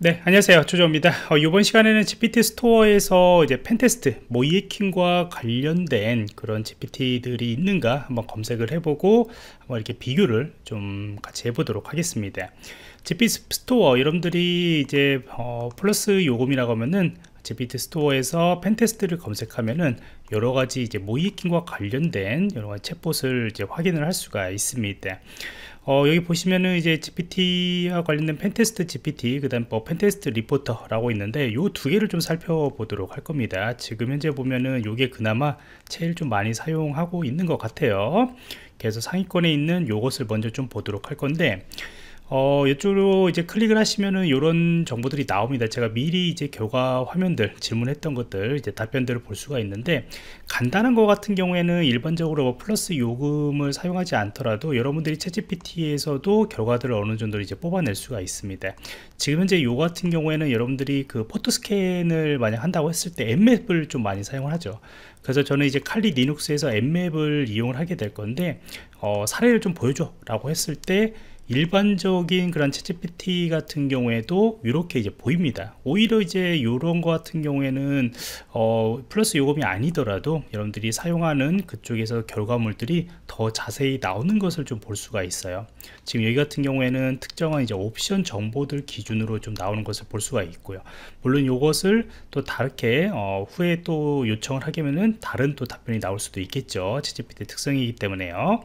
네, 안녕하세요. 조조입니다. 어, 이번 시간에는 GPT 스토어에서 이제 펜테스트, 모이에킹과 관련된 그런 GPT들이 있는가 한번 검색을 해보고 한번 이렇게 비교를 좀 같이 해보도록 하겠습니다. GPT 스토어, 여러분들이 이제 어, 플러스 요금이라고 하면은 GPT 스토어에서 펜테스트를 검색하면은 여러 가지 이제 모이킹과 관련된 여러 가지 챗봇을 이제 확인을 할 수가 있습니다. 어, 여기 보시면은 이제 GPT와 관련된 펜테스트 GPT, 그 다음 뭐 펜테스트 리포터라고 있는데 요 두 개를 좀 살펴보도록 할 겁니다. 지금 현재 보면은 요게 그나마 제일 좀 많이 사용하고 있는 것 같아요. 그래서 상위권에 있는 요것을 먼저 좀 보도록 할 건데 어, 이쪽으로 이제 클릭을 하시면은 이런 정보들이 나옵니다. 제가 미리 이제 결과 화면들 질문했던 것들 이제 답변들을 볼 수가 있는데 간단한 것 같은 경우에는 일반적으로 뭐 플러스 요금을 사용하지 않더라도 여러분들이 챗지 p t 에서도 결과들을 어느 정도 이제 뽑아낼 수가 있습니다. 지금 현재 요 같은 경우에는 여러분들이 그 포토 스캔을 만약 한다고 했을 때 앱맵을 좀 많이 사용을 하죠. 그래서 저는 이제 칼리 리눅스에서 앱맵을 이용을 하게 될 건데 어, 사례를 좀 보여줘 라고 했을 때 일반적인 그런 챗GPT 같은 경우에도 이렇게 이제 보입니다. 오히려 이제 이런 거 같은 경우에는 어, 플러스 요금이 아니더라도 여러분들이 사용하는 그쪽에서 결과물들이 더 자세히 나오는 것을 좀 볼 수가 있어요. 지금 여기 같은 경우에는 특정한 이제 옵션 정보들 기준으로 좀 나오는 것을 볼 수가 있고요. 물론 요것을 또 다르게 어, 후에 또 요청을 하게 되면은 다른 또 답변이 나올 수도 있겠죠. 챗GPT 특성이기 때문에요.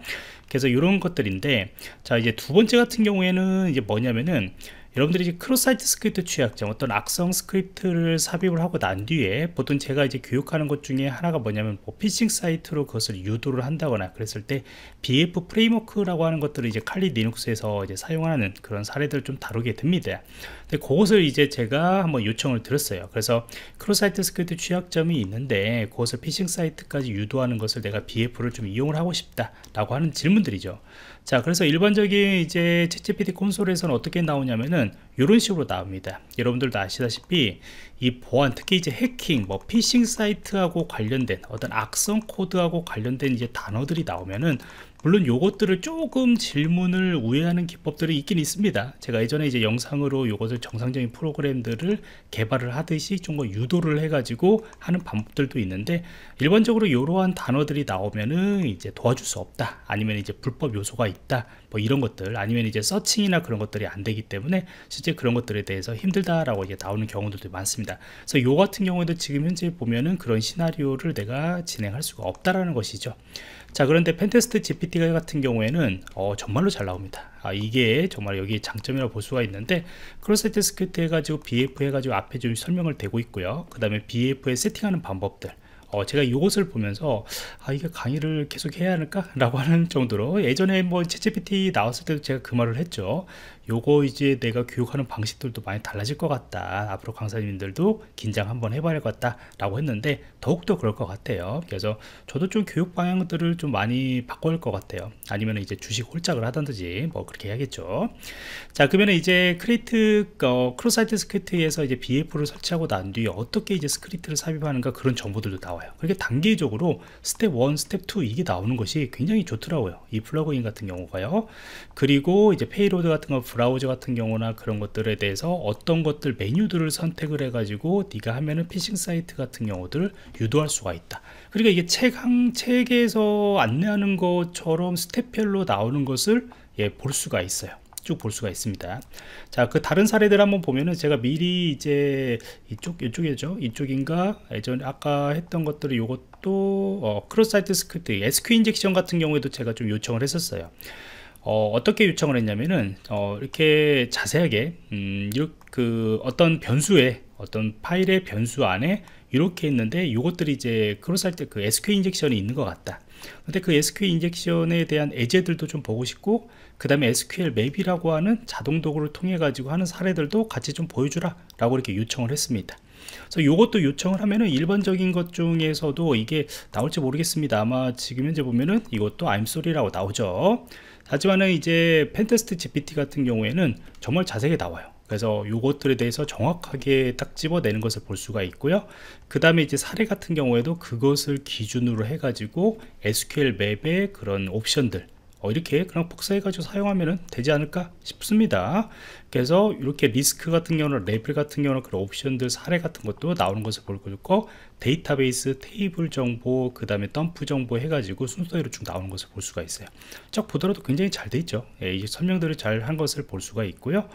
그래서 이런 것들인데 자 이제 두 번째 같은 경우에는 이제 뭐냐면은 여러분들이 이제 크로사이트 스크립트 취약점 어떤 악성 스크립트를 삽입을 하고 난 뒤에 보통 제가 이제 교육하는 것 중에 하나가 뭐냐면 뭐 피싱 사이트로 그것을 유도를 한다거나 그랬을 때 BF 프레임워크라고 하는 것들을 이제 칼리 리눅스에서 이제 사용하는 그런 사례들을 좀 다루게 됩니다. 근데 그것을 이제 제가 한번 요청을 드렸어요. 그래서 크로사이트 스크립트 취약점이 있는데 그것을 피싱 사이트까지 유도하는 것을 내가 BF를 좀 이용을 하고 싶다라고 하는 질문들이죠. 자, 그래서 일반적인 이제 채찌 p 디 콘솔에서는 어떻게 나오냐면은 이런 식으로 나옵니다 여러분들도 아시다시피 이 보안 특히 이제 해킹 뭐 피싱 사이트하고 관련된 어떤 악성 코드하고 관련된 이제 단어들이 나오면은 물론 요것들을 조금 질문을 우회하는 기법들이 있긴 있습니다 제가 예전에 이제 영상으로 요것을 정상적인 프로그램들을 개발을 하듯이 좀더 뭐 유도를 해 가지고 하는 방법들도 있는데 일반적으로 이러한 단어들이 나오면은 이제 도와줄 수 없다 아니면 이제 불법 요소가 있다 뭐 이런 것들 아니면 이제 서칭이나 그런 것들이 안 되기 때문에 실제 그런 것들에 대해서 힘들다라고 이제 나오는 경우들도 많습니다. 그래서 요 같은 경우에도 지금 현재 보면은 그런 시나리오를 내가 진행할 수가 없다라는 것이죠. 자 그런데 펜테스트 GPT 같은 경우에는 어, 정말로 잘 나옵니다. 아, 이게 정말 여기 장점이라고 볼 수가 있는데 크로세트 스크립트 해가지고 BF 해가지고 앞에 좀 설명을 되고 있고요. 그 다음에 BF에 세팅하는 방법들 어, 제가 이것을 보면서 아 이게 강의를 계속 해야 할까 라고 하는 정도로 예전에 뭐 g p t 나왔을 때도 제가 그 말을 했죠 요거 이제 내가 교육하는 방식들도 많이 달라질 것 같다 앞으로 강사님들도 긴장 한번 해봐야 것 같다 라고 했는데 더욱더 그럴 것 같아요 그래서 저도 좀 교육 방향들을 좀 많이 바꿔야 할 것 같아요 아니면 이제 주식 홀짝을 하던지뭐 그렇게 해야겠죠 자 그러면 이제 크리트 어, 크로사이트 스크립트에서 이제 BF를 설치하고 난 뒤에 어떻게 이제 스크립트를 삽입하는가 그런 정보들도 나와요 그렇게 단계적으로 스텝 1 스텝 2 이게 나오는 것이 굉장히 좋더라고요 이 플러그인 같은 경우가요 그리고 이제 페이로드 같은 거 브라우저 같은 경우나 그런 것들에 대해서 어떤 것들 메뉴들을 선택을 해 가지고 네가 하면은 피싱 사이트 같은 경우들을 유도할 수가 있다 그러니까 이게 책한 책에서 안내하는 것처럼 스텝별로 나오는 것을 예, 볼 수가 있어요 쭉 볼 수가 있습니다. 자, 그 다른 사례들 한번 보면은 제가 미리 이제 이쪽 이쪽이죠. 이쪽인가? 예전 에 아까 했던 것들을 요것도 어, 크로스 사이트 스크립트 SQ 인젝션 같은 경우에도 제가 좀 요청을 했었어요. 어, 어떻게 요청을 했냐면은 어, 이렇게 자세하게 음, 이렇그 어떤 변수에 어떤 파일의 변수 안에 이렇게 있는데 이것들이 이제 크로스할 때그 SQL 인젝션이 있는 것 같다 근데 그 SQL 인젝션에 대한 예제들도 좀 보고 싶고 그 다음에 SQL m a p 이라고 하는 자동 도구를 통해 가지고 하는 사례들도 같이 좀 보여주라 라고 이렇게 요청을 했습니다 그래서 요것도 요청을 하면은 일반적인 것 중에서도 이게 나올지 모르겠습니다 아마 지금 현재 보면은 이것도 I'm-sorry라고 나오죠 하지만은 이제 펜테스트 GPT 같은 경우에는 정말 자세하게 나와요 그래서 요것들에 대해서 정확하게 딱 집어내는 것을 볼 수가 있고요 그 다음에 이제 사례 같은 경우에도 그것을 기준으로 해가지고 SQL 맵의 그런 옵션들 어, 이렇게 그냥 복사해가지고 사용하면 되지 않을까 싶습니다. 그래서 이렇게 리스크 같은 경우는 레벨 같은 경우는 그런 옵션들 사례 같은 것도 나오는 것을 볼 거고 데이터베이스 테이블 정보 그 다음에 덤프 정보 해가지고 순서대로 쭉 나오는 것을 볼 수가 있어요. 쭉 보더라도 굉장히 잘 돼 있죠. 예, 이제 설명들을 잘 한 것을 볼 수가 있고요.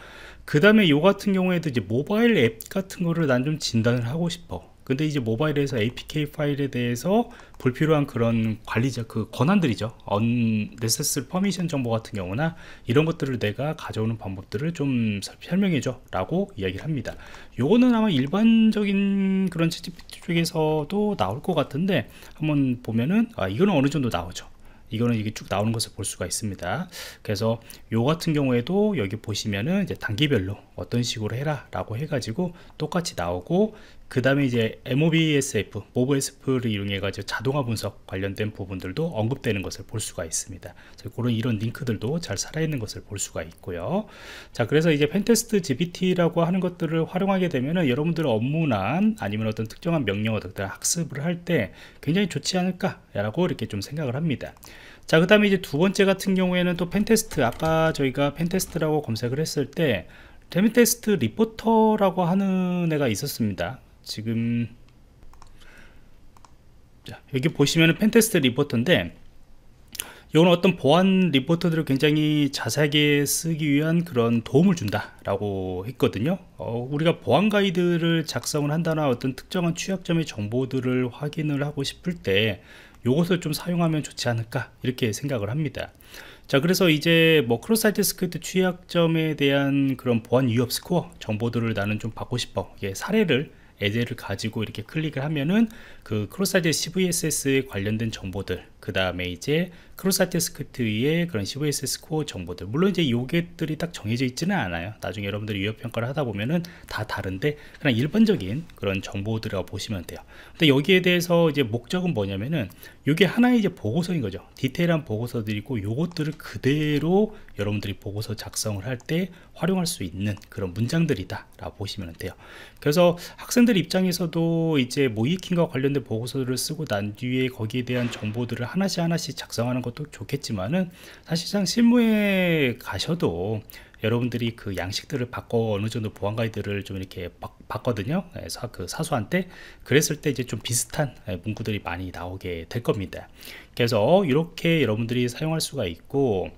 그 다음에 요 같은 경우에도 이제 모바일 앱 같은 거를 난 좀 진단을 하고 싶어. 근데 이제 모바일에서 APK 파일에 대해서 불필요한 그런 관리자 그 권한들이죠. unnecessary permission 정보 같은 경우나 이런 것들을 내가 가져오는 방법들을 좀 설명해 줘 라고 이야기를 합니다. 요거는 아마 일반적인 그런 채찍 쪽에서도 나올 것 같은데 한번 보면은 아 이거는 어느 정도 나오죠. 이거는 이게 쭉 나오는 것을 볼 수가 있습니다 그래서 요 같은 경우에도 여기 보시면은 이제 단계별로 어떤 식으로 해라 라고 해가지고 똑같이 나오고 그 다음에 이제 MOBSF, 모브 s f 를 이용해가지고 자동화 분석 관련된 부분들도 언급되는 것을 볼 수가 있습니다. 그런 이런 링크들도 잘 살아있는 것을 볼 수가 있고요. 자, 그래서 이제 펜테스트 GPT라고 하는 것들을 활용하게 되면은 여러분들의 업무나 아니면 어떤 특정한 명령어 등들 학습을 할 때 굉장히 좋지 않을까라고 이렇게 좀 생각을 합니다. 자, 그 다음에 이제 두 번째 같은 경우에는 또 펜테스트, 아까 저희가 펜테스트라고 검색을 했을 때 펜테스트 리포터라고 하는 애가 있었습니다. 지금 자, 여기 보시면 펜테스트 리포터인데 이건 어떤 보안 리포터들을 굉장히 자세하게 쓰기 위한 그런 도움을 준다라고 했거든요. 어, 우리가 보안 가이드를 작성을 한다나 어떤 특정한 취약점의 정보들을 확인을 하고 싶을 때 이것을 좀 사용하면 좋지 않을까 이렇게 생각을 합니다. 자 그래서 이제 뭐 크로사이트 스크립트 취약점에 대한 그런 보안 위협 스코어 정보들을 나는 좀 받고 싶어 예, 사례를 애들을 가지고 이렇게 클릭을 하면은 그 크로사이트 CVSS에 관련된 정보들 그 다음에 이제 크로사이트 스크립트의 그런 CVSS 코어 정보들 물론 이제 요게들이 딱 정해져 있지는 않아요 나중에 여러분들이 유협평가를 하다 보면은 다 다른데 그냥 일반적인 그런 정보들이라고 보시면 돼요 근데 여기에 대해서 이제 목적은 뭐냐면은 요게 하나의 이제 보고서인 거죠 디테일한 보고서들이고 요것들을 그대로 여러분들이 보고서 작성을 할 때 활용할 수 있는 그런 문장들이다 라고 보시면 돼요 그래서 학생들 입장에서도 이제 모이킹과 관련된 보고서를 쓰고 난 뒤에 거기에 대한 정보들을 하나씩 하나씩 작성하는 것도 좋겠지만은 사실상 실무에 가셔도 여러분들이 그 양식들을 바꿔 어느 정도 보안 가이드를 좀 이렇게 봤거든요. 네, 사, 그 사수한 때 그랬을 때 이제 좀 비슷한 네, 문구들이 많이 나오게 될 겁니다. 그래서 이렇게 여러분들이 사용할 수가 있고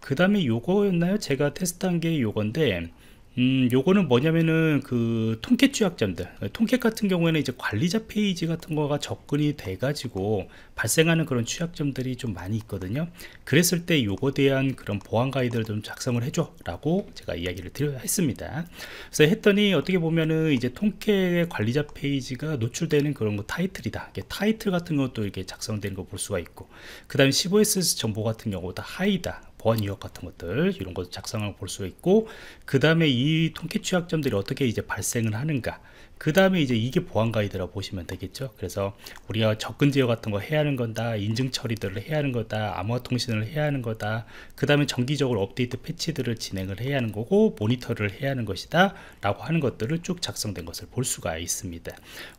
그 다음에 요거였나요? 제가 테스트한 게 요건데 음, 요거는 뭐냐면은 그 통계 취약점들, 통계 같은 경우에는 이제 관리자 페이지 같은 거가 접근이 돼가지고 발생하는 그런 취약점들이 좀 많이 있거든요. 그랬을 때 요거에 대한 그런 보안 가이드를 좀 작성을 해줘라고 제가 이야기를 드려 야 했습니다. 그래서 했더니 어떻게 보면은 이제 통계 관리자 페이지가 노출되는 그런 거 타이틀이다. 타이틀 같은 것도 이렇게 작성되는 거 볼 수가 있고, 그다음 에 15S 정보 같은 경우다 하이다. 보안 유역 같은 것들 이런 것도 작성을 볼수 있고 그 다음에 이 통계 취약점들이 어떻게 이제 발생을 하는가 그 다음에 이제 이게 보안 가이드라 보시면 되겠죠 그래서 우리가 접근 제어 같은 거 해야 하는 건다 인증 처리들을 해야 하는 거다 암호화 통신을 해야 하는 거다 그 다음에 정기적으로 업데이트 패치들을 진행을 해야 하는 거고 모니터를 해야 하는 것이다 라고 하는 것들을 쭉 작성된 것을 볼 수가 있습니다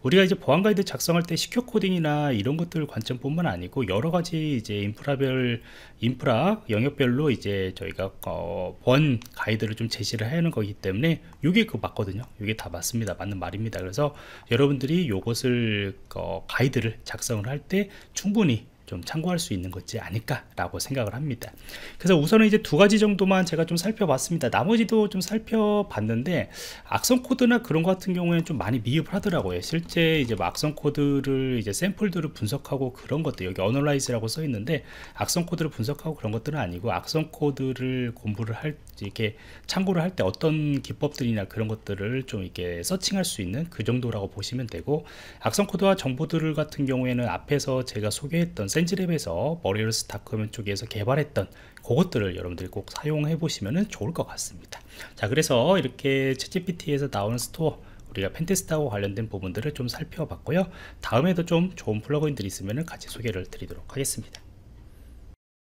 우리가 이제 보안 가이드 작성할 때 시큐어 코딩이나 이런 것들 관점뿐만 아니고 여러 가지 이제 인프라별 인프라 영역별로 이제 저희가 어, 보안 가이드를 좀 제시를 하는 거기 때문에 이게 그 맞거든요 이게 다 맞습니다 맞는 말입니다 됩니다. 그래서 여러분들이 이것을 어, 가이드를 작성을 할 때 충분히 좀 참고할 수 있는 것이 아닐까라고 생각을 합니다. 그래서 우선은 이제 두 가지 정도만 제가 좀 살펴봤습니다. 나머지도 좀 살펴봤는데 악성 코드나 그런 것 같은 경우에는 좀 많이 미흡을 하더라고요. 실제 이제 뭐 악성 코드를 이제 샘플들을 분석하고 그런 것들 여기 어널라이즈라고 써 있는데 악성 코드를 분석하고 그런 것들은 아니고 악성 코드를 공부를 할 이렇게 참고를 할 때 어떤 기법들이나 그런 것들을 좀 이렇게 서칭할 수 있는 그 정도라고 보시면 되고 악성 코드와 정보들을 같은 경우에는 앞에서 제가 소개했던 센즈랩에서 머리너스 크컴 쪽에서 개발했던 그것들을 여러분들이 꼭 사용해 보시면 좋을 것 같습니다 자 그래서 이렇게 챗GPT에서 나오는 스토어 우리가 펜테스트하고 관련된 부분들을 좀 살펴봤고요 다음에도 좀 좋은 플러그인들이 있으면 같이 소개를 드리도록 하겠습니다